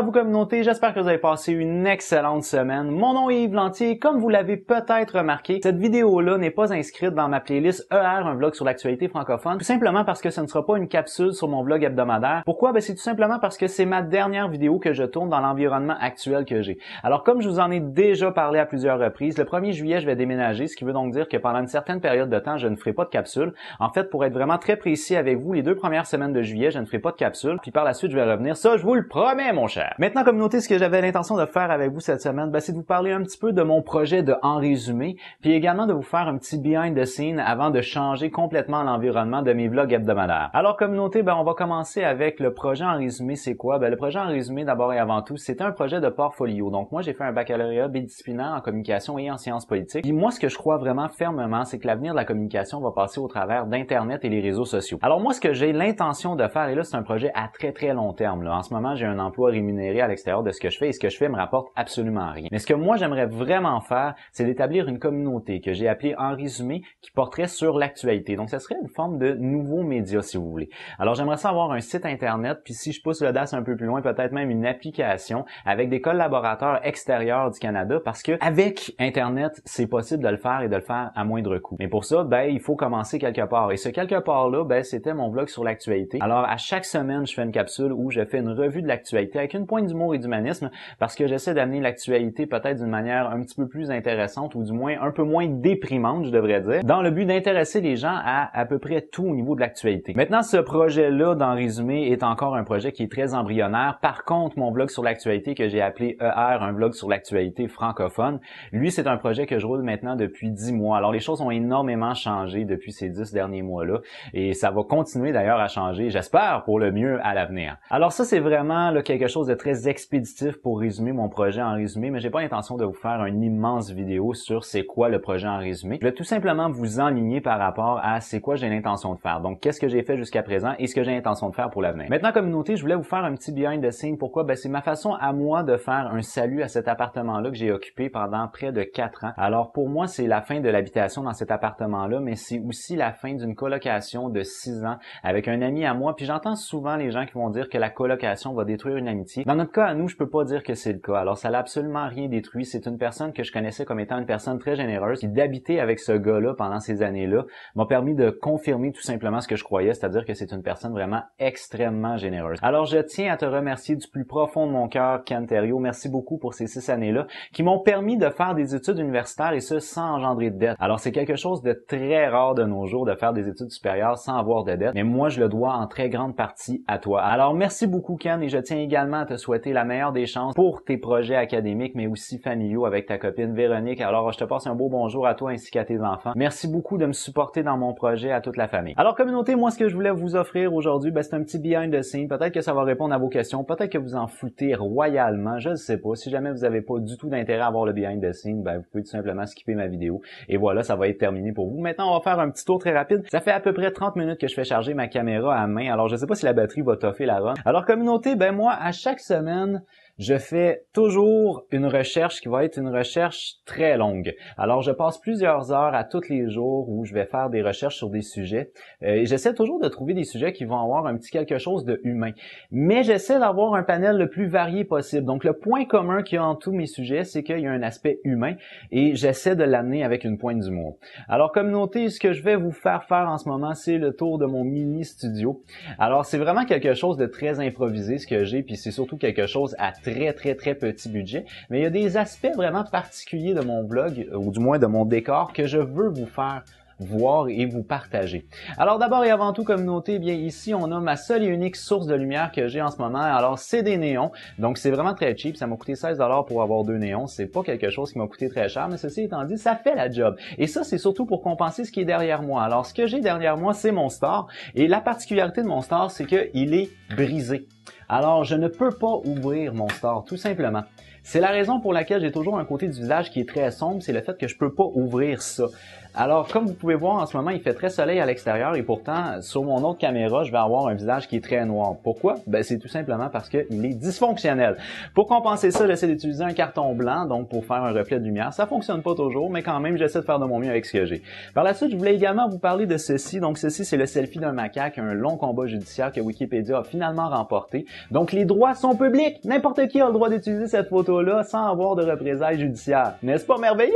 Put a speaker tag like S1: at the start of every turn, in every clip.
S1: à vous communauté, j'espère que vous avez passé une excellente semaine. Mon nom est Yves Lantier, comme vous l'avez peut-être remarqué, cette vidéo-là n'est pas inscrite dans ma playlist ER, un vlog sur l'actualité francophone, tout simplement parce que ce ne sera pas une capsule sur mon vlog hebdomadaire. Pourquoi? Ben, c'est tout simplement parce que c'est ma dernière vidéo que je tourne dans l'environnement actuel que j'ai. Alors, comme je vous en ai déjà parlé à plusieurs reprises, le 1er juillet, je vais déménager, ce qui veut donc dire que pendant une certaine période de temps, je ne ferai pas de capsule. En fait, pour être vraiment très précis avec vous, les deux premières semaines de juillet, je ne ferai pas de capsule, puis par la suite, je vais revenir. Ça, je vous le promets, mon cher! Maintenant, communauté, ce que j'avais l'intention de faire avec vous cette semaine, ben, c'est de vous parler un petit peu de mon projet de En Résumé, puis également de vous faire un petit behind the scene avant de changer complètement l'environnement de mes vlogs hebdomadaires. Alors, communauté, ben, on va commencer avec le projet En Résumé, c'est quoi? Ben, le projet En Résumé, d'abord et avant tout, c'est un projet de portfolio. Donc, moi, j'ai fait un baccalauréat bidisciplinaire en communication et en sciences politiques. Puis moi, ce que je crois vraiment fermement, c'est que l'avenir de la communication va passer au travers d'Internet et les réseaux sociaux. Alors, moi, ce que j'ai l'intention de faire, et là, c'est un projet à très, très long terme. Là. En ce moment, j'ai un emploi rémunéré à l'extérieur de ce que je fais et ce que je fais me rapporte absolument rien. Mais ce que moi j'aimerais vraiment faire, c'est d'établir une communauté que j'ai appelée en résumé qui porterait sur l'actualité. Donc ce serait une forme de nouveau média si vous voulez. Alors j'aimerais ça avoir un site internet, puis si je pousse l'audace un peu plus loin, peut-être même une application avec des collaborateurs extérieurs du Canada parce que avec internet, c'est possible de le faire et de le faire à moindre coût. Mais pour ça, ben il faut commencer quelque part et ce quelque part là, ben c'était mon vlog sur l'actualité. Alors à chaque semaine, je fais une capsule où je fais une revue de l'actualité avec une point d'humour et d'humanisme parce que j'essaie d'amener l'actualité peut-être d'une manière un petit peu plus intéressante ou du moins un peu moins déprimante, je devrais dire, dans le but d'intéresser les gens à à peu près tout au niveau de l'actualité. Maintenant, ce projet-là, dans résumé, est encore un projet qui est très embryonnaire. Par contre, mon blog sur l'actualité que j'ai appelé ER, un blog sur l'actualité francophone, lui, c'est un projet que je roule maintenant depuis dix mois. Alors, les choses ont énormément changé depuis ces dix derniers mois-là et ça va continuer d'ailleurs à changer, j'espère, pour le mieux à l'avenir. Alors ça, c'est vraiment quelque chose très expéditif pour résumer mon projet en résumé, mais j'ai pas l'intention de vous faire une immense vidéo sur c'est quoi le projet en résumé. Je vais tout simplement vous enligner par rapport à c'est quoi j'ai l'intention de faire. Donc, qu'est-ce que j'ai fait jusqu'à présent et ce que j'ai l'intention de faire pour l'avenir. Maintenant, communauté, je voulais vous faire un petit behind the scene. Pourquoi? Ben, c'est ma façon à moi de faire un salut à cet appartement-là que j'ai occupé pendant près de quatre ans. Alors, pour moi, c'est la fin de l'habitation dans cet appartement-là, mais c'est aussi la fin d'une colocation de six ans avec un ami à moi. Puis j'entends souvent les gens qui vont dire que la colocation va détruire une amitié dans notre cas, à nous, je peux pas dire que c'est le cas. Alors, ça l'a absolument rien détruit. C'est une personne que je connaissais comme étant une personne très généreuse. Et d'habiter avec ce gars-là pendant ces années-là m'a permis de confirmer tout simplement ce que je croyais, c'est-à-dire que c'est une personne vraiment extrêmement généreuse. Alors, je tiens à te remercier du plus profond de mon cœur, Ken Canterio. Merci beaucoup pour ces six années-là qui m'ont permis de faire des études universitaires et ce, sans engendrer de dettes. Alors, c'est quelque chose de très rare de nos jours de faire des études supérieures sans avoir de dettes, mais moi, je le dois en très grande partie à toi. Alors, merci beaucoup, Ken, et je tiens également te souhaiter la meilleure des chances pour tes projets académiques, mais aussi familiaux avec ta copine Véronique. Alors, je te passe un beau bonjour à toi ainsi qu'à tes enfants. Merci beaucoup de me supporter dans mon projet à toute la famille. Alors, communauté, moi, ce que je voulais vous offrir aujourd'hui, ben, c'est un petit behind the scene. Peut-être que ça va répondre à vos questions. Peut-être que vous en foutez royalement. Je ne sais pas. Si jamais vous n'avez pas du tout d'intérêt à voir le behind the scene, ben, vous pouvez tout simplement skipper ma vidéo. Et voilà, ça va être terminé pour vous. Maintenant, on va faire un petit tour très rapide. Ça fait à peu près 30 minutes que je fais charger ma caméra à main. Alors, je sais pas si la batterie va toffer la run. Alors, communauté, ben, moi, à chaque chaque semaine, je fais toujours une recherche qui va être une recherche très longue. Alors, je passe plusieurs heures à tous les jours où je vais faire des recherches sur des sujets. Euh, j'essaie toujours de trouver des sujets qui vont avoir un petit quelque chose de humain. Mais j'essaie d'avoir un panel le plus varié possible. Donc, le point commun qu'il y a en tous mes sujets, c'est qu'il y a un aspect humain et j'essaie de l'amener avec une pointe d'humour. Alors, comme ce que je vais vous faire faire en ce moment, c'est le tour de mon mini studio. Alors, c'est vraiment quelque chose de très improvisé, ce que j'ai, puis c'est surtout quelque chose à très très, très, très petit budget. Mais il y a des aspects vraiment particuliers de mon blog, euh, ou du moins de mon décor, que je veux vous faire voir et vous partager. Alors d'abord et avant tout, communauté, eh bien ici on a ma seule et unique source de lumière que j'ai en ce moment. Alors c'est des néons, donc c'est vraiment très cheap. Ça m'a coûté 16$ pour avoir deux néons. C'est pas quelque chose qui m'a coûté très cher, mais ceci étant dit, ça fait la job. Et ça, c'est surtout pour compenser ce qui est derrière moi. Alors ce que j'ai derrière moi, c'est mon star. Et la particularité de mon star, c'est qu'il est brisé alors je ne peux pas ouvrir mon store, tout simplement. C'est la raison pour laquelle j'ai toujours un côté du visage qui est très sombre, c'est le fait que je peux pas ouvrir ça. Alors, comme vous pouvez voir en ce moment, il fait très soleil à l'extérieur et pourtant, sur mon autre caméra, je vais avoir un visage qui est très noir. Pourquoi? Ben, c'est tout simplement parce qu'il est dysfonctionnel. Pour compenser ça, j'essaie d'utiliser un carton blanc, donc pour faire un reflet de lumière. Ça fonctionne pas toujours, mais quand même, j'essaie de faire de mon mieux avec ce que j'ai. Par la suite, je voulais également vous parler de ceci. Donc, ceci, c'est le selfie d'un macaque, un long combat judiciaire que Wikipédia a finalement remporté. Donc les droits sont publics. N'importe qui a le droit d'utiliser cette photo-là sans avoir de représailles judiciaires. N'est-ce pas merveilleux?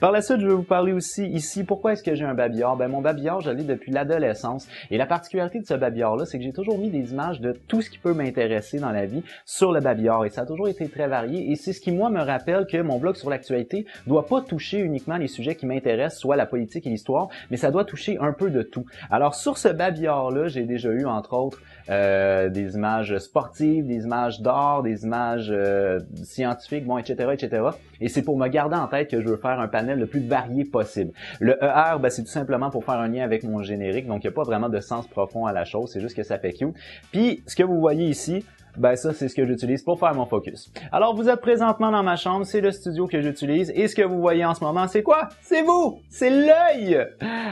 S1: Par la suite, je vais vous parler aussi ici pourquoi est-ce que j'ai un babillard. Ben mon babillard, je l'ai depuis l'adolescence. Et la particularité de ce babillard-là, c'est que j'ai toujours mis des images de tout ce qui peut m'intéresser dans la vie sur le babillard. Et ça a toujours été très varié. Et c'est ce qui, moi, me rappelle que mon blog sur l'actualité doit pas toucher uniquement les sujets qui m'intéressent, soit la politique et l'histoire, mais ça doit toucher un peu de tout. Alors sur ce babillard-là, j'ai déjà eu, entre autres, euh, des images sportives, des images d'art, des images euh, scientifiques, bon, etc., etc. Et c'est pour me garder en tête que je veux faire un panel le plus varié possible. Le ER, c'est tout simplement pour faire un lien avec mon générique, donc il n'y a pas vraiment de sens profond à la chose, c'est juste que ça fait cute. Puis, ce que vous voyez ici, ben ça, c'est ce que j'utilise pour faire mon focus. Alors, vous êtes présentement dans ma chambre, c'est le studio que j'utilise, et ce que vous voyez en ce moment, c'est quoi? C'est vous! C'est l'œil!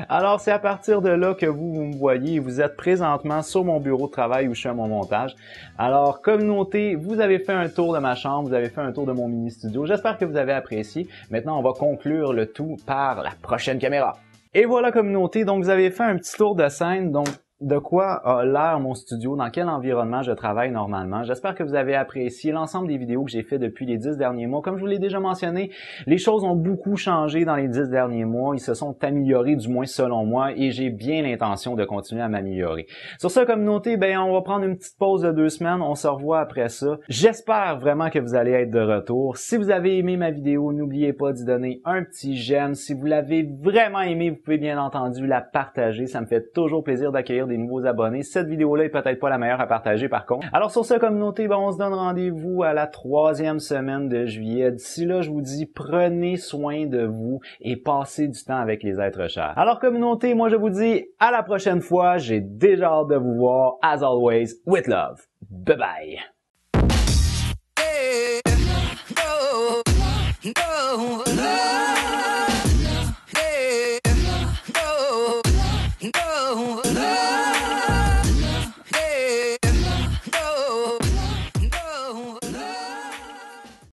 S1: Alors, c'est à partir de là que vous, me voyez, vous êtes présentement sur mon bureau de travail où je fais mon montage. Alors, communauté, vous avez fait un tour de ma chambre, vous avez fait un tour de mon mini-studio. J'espère que vous avez apprécié. Maintenant, on va conclure le tout par la prochaine caméra. Et voilà communauté, donc vous avez fait un petit tour de scène, donc de quoi a l'air mon studio, dans quel environnement je travaille normalement. J'espère que vous avez apprécié l'ensemble des vidéos que j'ai fait depuis les dix derniers mois. Comme je vous l'ai déjà mentionné, les choses ont beaucoup changé dans les dix derniers mois. Ils se sont améliorés, du moins selon moi, et j'ai bien l'intention de continuer à m'améliorer. Sur ce, communauté, ben, on va prendre une petite pause de deux semaines. On se revoit après ça. J'espère vraiment que vous allez être de retour. Si vous avez aimé ma vidéo, n'oubliez pas d'y donner un petit j'aime. Si vous l'avez vraiment aimé, vous pouvez bien entendu la partager. Ça me fait toujours plaisir d'accueillir des nouveaux abonnés. Cette vidéo-là est peut-être pas la meilleure à partager par contre. Alors sur ce, communauté, ben, on se donne rendez-vous à la troisième semaine de juillet. D'ici là, je vous dis, prenez soin de vous et passez du temps avec les êtres chers. Alors communauté, moi je vous dis à la prochaine fois. J'ai déjà hâte de vous voir. As always, with love. Bye bye.